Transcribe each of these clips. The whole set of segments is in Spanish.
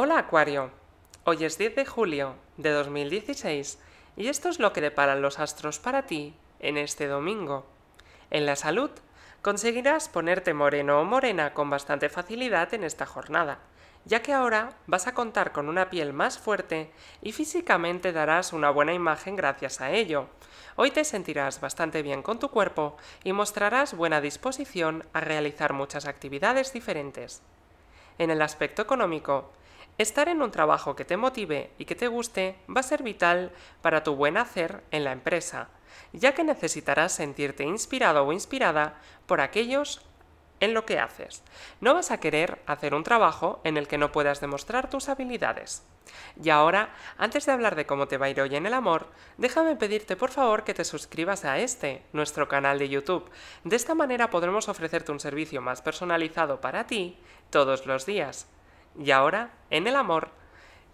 Hola Acuario, hoy es 10 de julio de 2016 y esto es lo que deparan los astros para ti en este domingo. En la salud, conseguirás ponerte moreno o morena con bastante facilidad en esta jornada, ya que ahora vas a contar con una piel más fuerte y físicamente darás una buena imagen gracias a ello. Hoy te sentirás bastante bien con tu cuerpo y mostrarás buena disposición a realizar muchas actividades diferentes. En el aspecto económico, Estar en un trabajo que te motive y que te guste va a ser vital para tu buen hacer en la empresa, ya que necesitarás sentirte inspirado o inspirada por aquellos en lo que haces. No vas a querer hacer un trabajo en el que no puedas demostrar tus habilidades. Y ahora, antes de hablar de cómo te va a ir hoy en el amor, déjame pedirte por favor que te suscribas a este, nuestro canal de YouTube. De esta manera podremos ofrecerte un servicio más personalizado para ti todos los días. Y ahora, en el amor,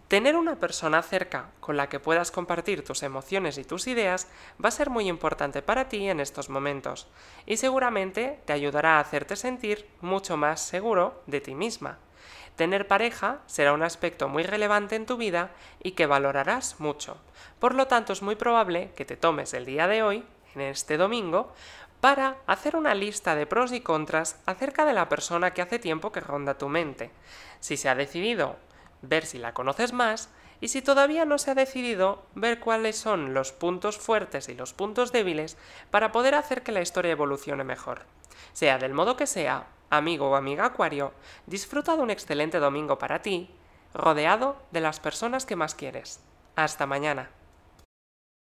tener una persona cerca con la que puedas compartir tus emociones y tus ideas va a ser muy importante para ti en estos momentos y seguramente te ayudará a hacerte sentir mucho más seguro de ti misma. Tener pareja será un aspecto muy relevante en tu vida y que valorarás mucho. Por lo tanto, es muy probable que te tomes el día de hoy en este domingo para hacer una lista de pros y contras acerca de la persona que hace tiempo que ronda tu mente. Si se ha decidido, ver si la conoces más y si todavía no se ha decidido, ver cuáles son los puntos fuertes y los puntos débiles para poder hacer que la historia evolucione mejor. Sea del modo que sea, amigo o amiga Acuario, disfruta de un excelente domingo para ti, rodeado de las personas que más quieres. Hasta mañana.